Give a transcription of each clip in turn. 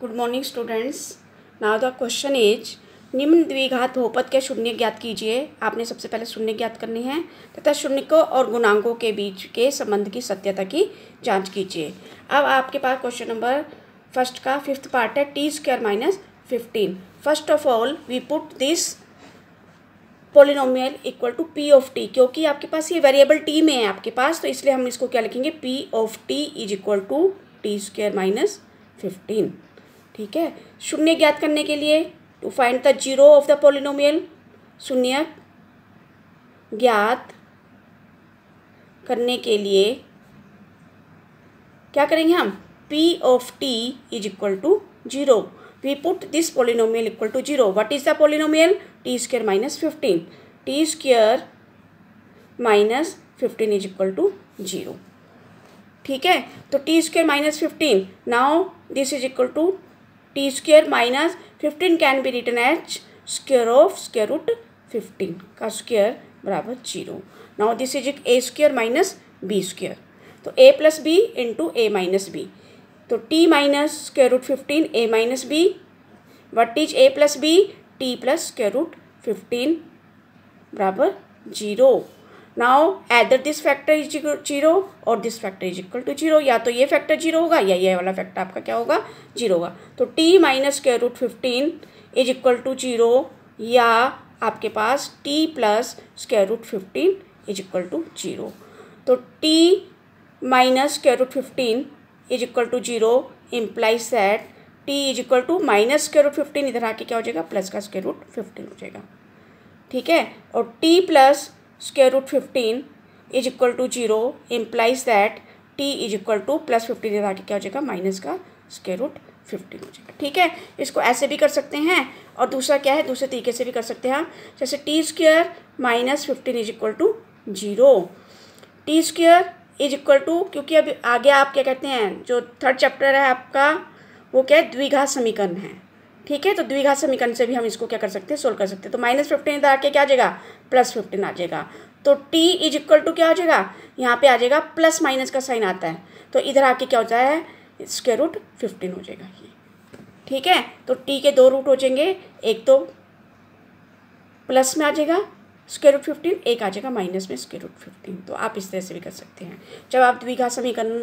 good morning students now the question is निम्न द्विघात बहुपद के शून्य ज्ञात कीजिए आपने सबसे पहले शून्य ज्ञात करनी है तथा शून्य को और गुणांकों के बीच के संबंध की सत्यता की जांच कीजिए अब आपके पास क्वेश्चन नंबर फर्स्ट का फिफ्थ पार्ट है t square minus fifteen first of all we put this polynomial equal to p of t क्योंकि आपके पास ये वेरिएबल टी में है आपके पास तो इसलिए हम इसको क्या लिखेंगे p of t is equal to t square minus fifteen ठीक है शून्य ज्ञात करने के लिए to find the zero of the polynomial शून्य ज्ञात करने के लिए क्या करेंगे हम p of t is equal to zero we put this polynomial equal to zero what is the polynomial t square minus fifteen t square minus fifteen is equal to zero ठीक है तो t square minus fifteen now this is equal to t square minus fifteen can be written as square of square root fifteen का square बराबर zero now this is इक a square minus b square तो a plus b into a minus b तो t minus square root fifteen a minus b what is a plus b t plus square root fifteen बराबर zero now either this factor is zero और this factor is equal to zero या तो ये factor zero होगा या ये वाला factor आपका क्या होगा जीरो होगा तो टी माइनस के root fifteen is equal to zero या आपके पास t plus square root fifteen is equal to zero तो t minus square root fifteen is equal to zero implies that t is equal to minus square root fifteen इधर आके क्या हो जाएगा plus का स्केयर रूट फिफ्टीन हो जाएगा ठीक है और t plus square root 15 is equal to zero implies that t is equal to plus fifteen है क्या हो जाएगा माइनस का स्केयर रूट फिफ्टीन हो जाएगा ठीक है इसको ऐसे भी कर सकते हैं और दूसरा क्या है दूसरे तरीके से भी कर सकते हैं जैसे t square minus fifteen is equal to zero t square is equal to क्योंकि अभी आगे आप क्या कहते हैं जो थर्ड चैप्टर है आपका वो क्या है द्विघात समीकरण है ठीक है तो द्विघात समीकरण से भी हम इसको क्या कर सकते हैं सोल्व कर सकते हैं तो माइनस फिफ्टीन इधर आके क्या आ जाएगा प्लस फिफ्टीन आ जाएगा तो टी इज इक्वल टू क्या हो जाएगा यहाँ पे आ जाएगा प्लस माइनस का साइन आता है तो इधर आके क्या होता है स्केयर रूट फिफ्टीन हो जाएगा ये ठीक है तो टी के दो रूट हो जाएंगे एक तो प्लस में आ जाएगा स्क्वेयर रूट फिफ्टीन एक आ जाएगा माइनस में स्क्वेयर रूट फिफ्टीन तो आप इस तरह से भी कर सकते हैं जब आप द्विघा समीकरण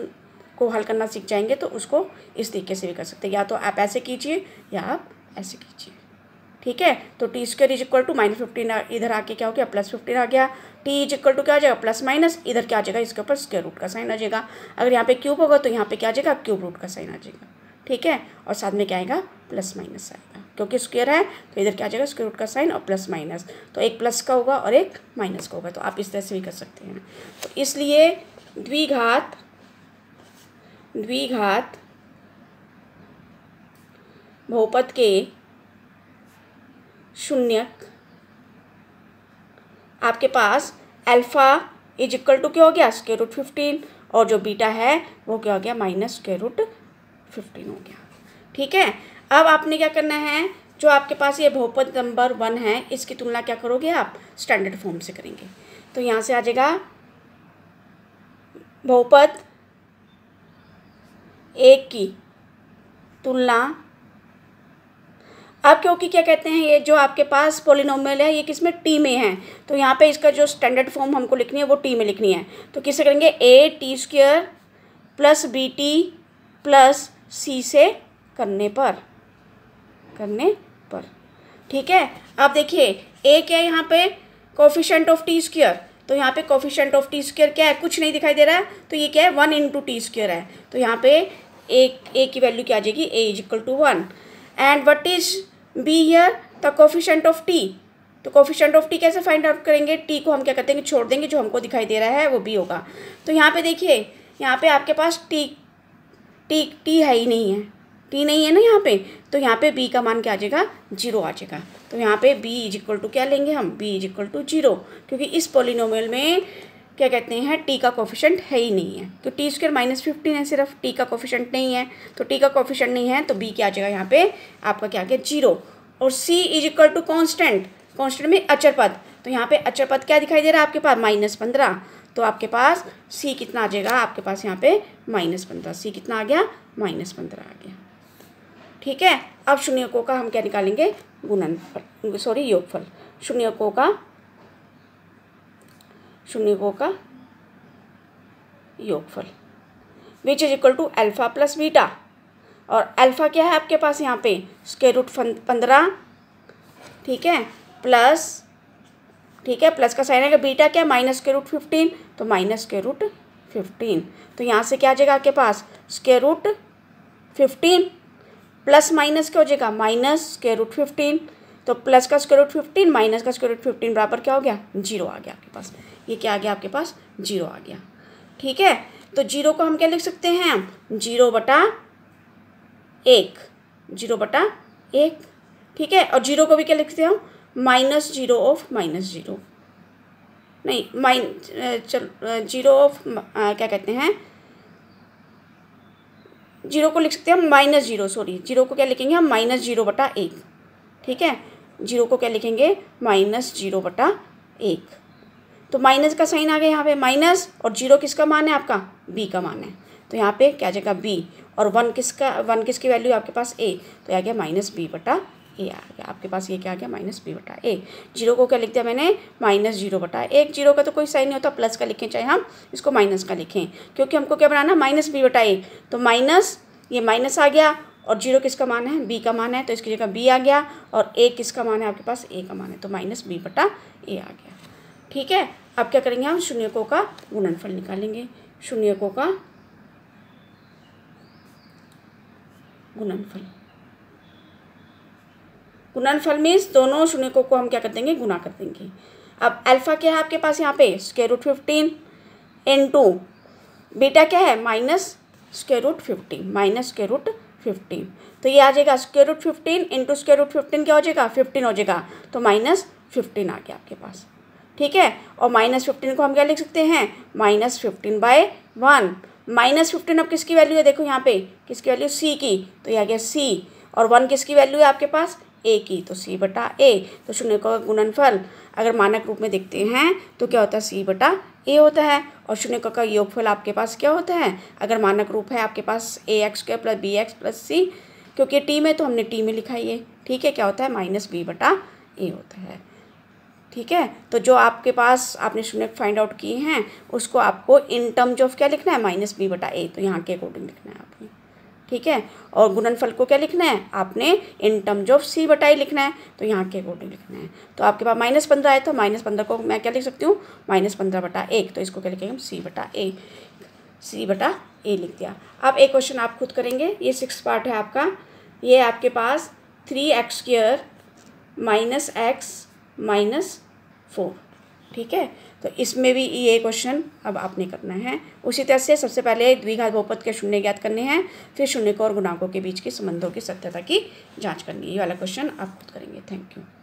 को हल करना सीख जाएंगे तो उसको इस तरीके से भी कर सकते हैं या तो आप ऐसे कीजिए या आप ऐसे कीजिए ठीक है तो t square is equal to minus fifteen इधर आके क्या हो गया प्लस फिफ्टीन आ गया टी इज इक्वल टू क्या आ जाएगा प्लस माइनस इधर क्या आ जाएगा इसके ऊपर स्क्वेयर रूट का साइन आ जाएगा अगर यहाँ पे क्यूब होगा तो यहाँ पे क्या आ जाएगा क्यूब रूट का साइन आ जाएगा ठीक है और साथ में क्या आएगा प्लस माइनस आएगा क्योंकि स्क्वेयर है तो इधर क्या आ जाएगा स्क्वेयर रूट का साइन और प्लस माइनस तो एक प्लस का होगा और एक माइनस का होगा तो आप इस तरह से भी कर सकते हैं तो इसलिए द्विघात द्विघात बहुपद के शून्य आपके पास अल्फ़ा इज इक्वल टू क्या हो गया स्केयर रूट फिफ्टीन और जो बीटा है वो क्या हो गया माइनस स्केयर रूट फिफ्टीन हो गया ठीक है अब आपने क्या करना है जो आपके पास ये बहुपद नंबर वन है इसकी तुलना क्या करोगे आप स्टैंडर्ड फॉर्म से करेंगे तो यहाँ से आ जाएगा बहुपद एक की तुलना अब क्योंकि क्या कहते हैं ये जो आपके पास पोलिनोमल है ये किस में टी में है तो यहाँ पे इसका जो स्टैंडर्ड फॉर्म हमको लिखनी है वो टी में लिखनी है तो किससे करेंगे a t square plus b t plus c से करने पर करने पर ठीक है आप देखिए ए क्या है यहाँ पे कॉफिशेंट ऑफ टी स्क्र तो यहाँ पे कॉफिशेंट ऑफ टी स्क्र क्या है कुछ नहीं दिखाई दे रहा है तो ये क्या है वन इंटू टी स्क्र है तो यहाँ पे ए ए की वैल्यू क्या आ जाएगी a is equal to one and what is b here the coefficient of t तो कोफिशेंट ऑफ टी कैसे फाइंड आउट करेंगे टी को हम क्या करते हैं छोड़ देंगे जो हमको दिखाई दे रहा है वो बी होगा तो यहाँ पे देखिए यहाँ पे आपके पास टी टी टी है ही नहीं है टी नहीं है ना यहाँ पे तो यहाँ पे बी का मान क्या आ जाएगा जीरो आ जाएगा तो यहाँ पे बी इज इक्वल टू क्या लेंगे हम b is equal to zero क्योंकि इस पोलिनोमल में क्या कहते हैं टी का कोफिशेंट है ही नहीं है तो टी स्क्र माइनस फिफ्टीन है सिर्फ टी का कोफिशेंट नहीं है तो टी का कोफिशेंट नहीं है तो बी क्या आ जाएगा यहाँ पे आपका क्या आ गया जीरो और c is equal to constant constant में अचर पद तो यहाँ पे अचर पद क्या दिखाई दे रहा है आपके पास माइनस पंद्रह तो आपके पास सी कितना आ जाएगा आपके पास यहाँ पे माइनस पंद्रह सी कितना आ गया माइनस पंद्रह आ गया ठीक है अब शून्यकों का हम क्या निकालेंगे गुणनफल सॉरी योगफल शून्यकों का को का योगफल which is equal to alpha plus beta और अल्फ़ा क्या है आपके पास यहाँ पे उसके रूट पंद्रह ठीक है प्लस ठीक है प्लस का साइन है बीटा क्या माइनस के रूट फिफ्टीन तो माइनस के रूट फिफ्टीन तो यहाँ से क्या आ जाएगा आपके पास उसके रूट फिफ्टीन प्लस माइनस क्या हो जाएगा माइनस के रूट फिफ्टीन तो प्लस का स्क्वायर रूट फिफ्टीन माइनस का स्क्वायर रूट फिफ्टीन बराबर क्या हो गया जीरो आ गया आपके पास ये क्या आ गया आपके पास जीरो आ गया ठीक है तो जीरो को हम क्या लिख सकते हैं जीरो बटा एक जीरो बटा एक ठीक है और जीरो को भी क्या लिखते हैं हम minus zero of minus zero नहीं माइन चल जीरो ऑफ क्या कहते हैं जीरो को लिख सकते हैं हम माइनस जीरो सॉरी जीरो को क्या लिखेंगे हम माइनस जीरो बटा एक ठीक है जीरो को क्या लिखेंगे माइनस जीरो बटा एक तो माइनस का साइन आ गया यहाँ पे माइनस और जीरो किसका मान है आपका बी का मान है तो यहाँ पे क्या आ जाएगा बी और वन किसका वन किसकी वैल्यू आपके पास ए तो आ गया माइनस बी बटा ए आ गया आपके पास ये क्या आ गया माइनस बी बटा ए जीरो को क्या लिख दिया मैंने माइनस जीरो बटा एक जीरो का तो कोई साइन नहीं होता प्लस का लिखें चाहे हम इसको माइनस का लिखें क्योंकि हमको क्या बनाना माइनस बी बटा ए तो माइनस ये माइनस आ गया और जीरो किसका मान है बी का मान है तो इसकी जगह बी आ गया और ए किसका मान है आपके पास ए का मान है तो माइनस बी बटा ए आ गया ठीक है अब क्या करेंगे हम शून्यकों का गुणनफल निकालेंगे शून्यकों का गुणनफल गुणनफल मीन्स दोनों शून्यकों को हम क्या कर देंगे गुना कर देंगे अब अल्फ़ा क्या है आपके पास यहाँ पे square root fifteen into beta क्या है minus square root fifteen minus square root fifteen तो ये आ जाएगा square root fifteen into square root fifteen क्या हो जाएगा फिफ्टीन हो जाएगा तो माइनस फिफ्टीन आ गया आपके पास ठीक है और माइनस फिफ्टीन को हम क्या लिख सकते हैं minus fifteen by one minus fifteen अब किसकी वैल्यू है देखो यहाँ पे किसकी वैल्यू सी की तो यह आ गया सी और वन किसकी वैल्यू है आपके पास ए की तो सी बटा ए तो शून्य का गुणनफल अगर मानक रूप में देखते हैं तो क्या होता है सी बटा ए होता है और शून्य का योगफल आपके पास क्या होता है अगर मानक रूप है आपके पास a x square plus b x plus c क्योंकि टी में तो हमने टी में लिखा ये ठीक है क्या होता है माइनस बी बटा ए होता है ठीक है तो जो आपके पास आपने स्टूडेंट फाइंड आउट किए हैं उसको आपको इन टर्म्स ऑफ क्या लिखना है माइनस बी बटा ए तो यहाँ के अकॉर्डिंग लिखना है आपने ठीक है और गुणनफल को क्या लिखना है आपने इन टर्म्स ऑफ सी बटाई लिखना है तो यहाँ के अकॉर्डिंग लिखना है तो आपके पास माइनस पंद्रह है तो माइनस पंद्रह को मैं क्या लिख सकती हूँ माइनस पंद्रह बटा एक तो इसको क्या लिखेंगे हम सी बटा ए सी बटा ए लिख दिया अब एक क्वेश्चन आप खुद करेंगे ये सिक्स पार्ट है आपका ये आपके पास three x square minus x minus four ठीक है तो इसमें भी ये क्वेश्चन अब आपने करना है उसी तरह से सबसे पहले द्विघात बहुपद के शून्य ज्ञात करने हैं फिर शून्य को और गुणांकों के बीच के संबंधों की सत्यता की जांच करनी है ये वाला क्वेश्चन आप खुद करेंगे थैंक यू